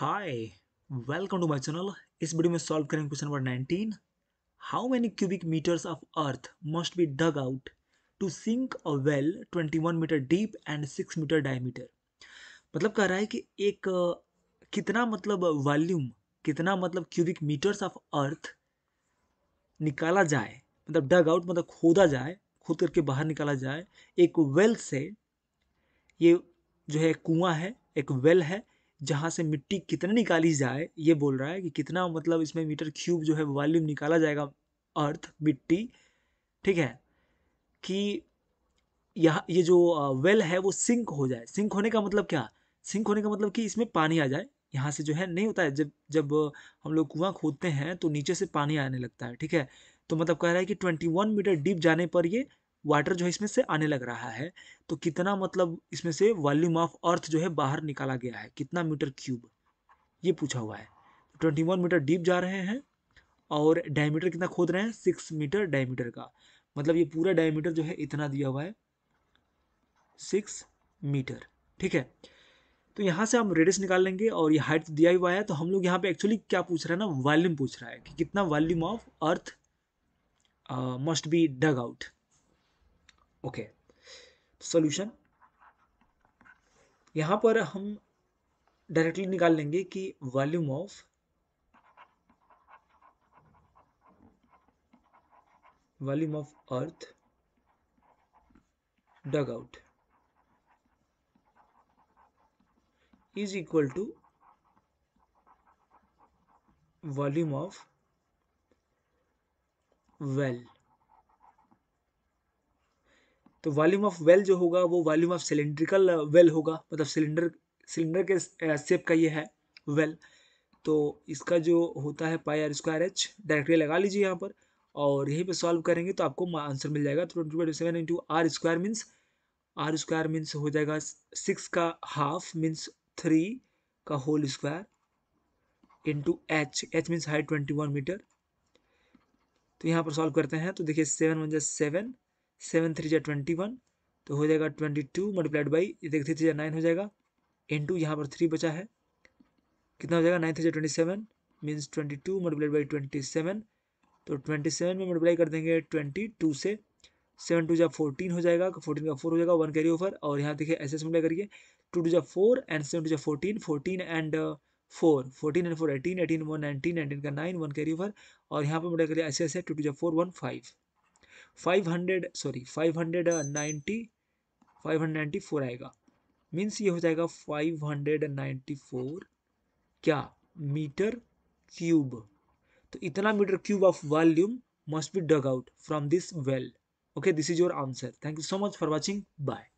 Hi welcome to my channel इस video में solve करेंगे question number 19. How many cubic metres of earth must be dug out to sink a well 21 metre deep and 6 metre diameter मतलब कह रहा है कि एक कितना मतलब वॉल्यूम कितना मतलब क्यूबिक मीटर्स ऑफ अर्थ निकाला जाए मतलब डग आउट मतलब खोदा जाए खोद करके बाहर निकाला जाए एक वेल से ये जो है कुआं है एक वेल है जहाँ से मिट्टी कितनी निकाली जाए ये बोल रहा है कि कितना मतलब इसमें मीटर क्यूब जो है वॉल्यूम निकाला जाएगा अर्थ मिट्टी ठीक है कि यह ये जो वेल है वो सिंक हो जाए सिंक होने का मतलब क्या सिंक होने का मतलब कि इसमें पानी आ जाए यहाँ से जो है नहीं होता है जब जब हम लोग कुआं खोदते हैं तो नीचे से पानी आने लगता है ठीक है तो मतलब कह रहा है कि ट्वेंटी वन मीटर डीप जाने पर ये वाटर जो है इसमें से आने लग रहा है तो कितना मतलब इसमें से वॉल्यूम ऑफ अर्थ जो है बाहर निकाला गया है कितना मीटर क्यूब ये पूछा हुआ है ट्वेंटी वन मीटर डीप जा रहे हैं और डायमीटर कितना खोद रहे हैं सिक्स मीटर डायमीटर का मतलब ये पूरा डायमीटर जो है इतना दिया हुआ है सिक्स मीटर ठीक है तो यहाँ से हम रेडियस निकाल लेंगे और ये हाइट दिया हुआ है तो हम लोग यहाँ पे एक्चुअली क्या पूछ रहे हैं ना वॉल्यूम पूछ रहा है कि कितना volume of earth must be dug out okay solution तो यहां पर हम डायरेक्टली निकाल लेंगे कि volume of volume of earth dug out is equal to volume of well तो वॉल्यूम ऑफ वेल जो होगा वो वॉल्यूम ऑफ सिलेंड्रिकल वेल होगा मतलब सिलेंडर सिलेंडर के सेप uh, का ये है वेल तो इसका जो होता है pi r square h directly लगा लीजिए यहाँ पर और यहीं पे सॉल्व करेंगे तो आपको आंसर मिल जाएगा तो twenty seven into r square means r square means हो जाएगा सिक्स का हाफ मीन्स थ्री का whole square into h h means height twenty one metre तो यहाँ पर सॉल्व करते हैं तो देखिए सेवन वन जै सेवन सेवन थ्री जै ट्वेंटी वन तो हो जाएगा ट्वेंटी टू मल्टीप्लाइड बाई ये थ्री थ्री जा नाइन हो जाएगा इन टू यहाँ पर थ्री बचा है कितना हो जाएगा नाइन थ्री जै twenty seven means twenty two multiplied by twenty seven तो ट्वेंटी सेवन में मल्टीप्लाई कर देंगे ट्वेंटी टू से सेवन टू जै फोर्टीन हो जाएगा तो फोर्टीन का फोर हो जाएगा वन कैरी ओवर और यहाँ देखिए ऐसे मल्टीप्लाई करिए टू टू जै फोर एंड सेवन टू जै fourteen fourteen and four fourteen and four eighteen eighteen one nineteen nineteen का नाइन वन कैरी ओवर और यहाँ पर मल्टीप्लाई करिए ऐसे ऐसे टू टू जै four one five five hundred sorry five hundred ninety five hundred ninety four आएगा means ये हो जाएगा फाइव हंड्रेड नाइन्टी फोर क्या मीटर क्यूब तो इतना metre cube of volume must be dug out from this well okay this is your answer thank you so much for watching bye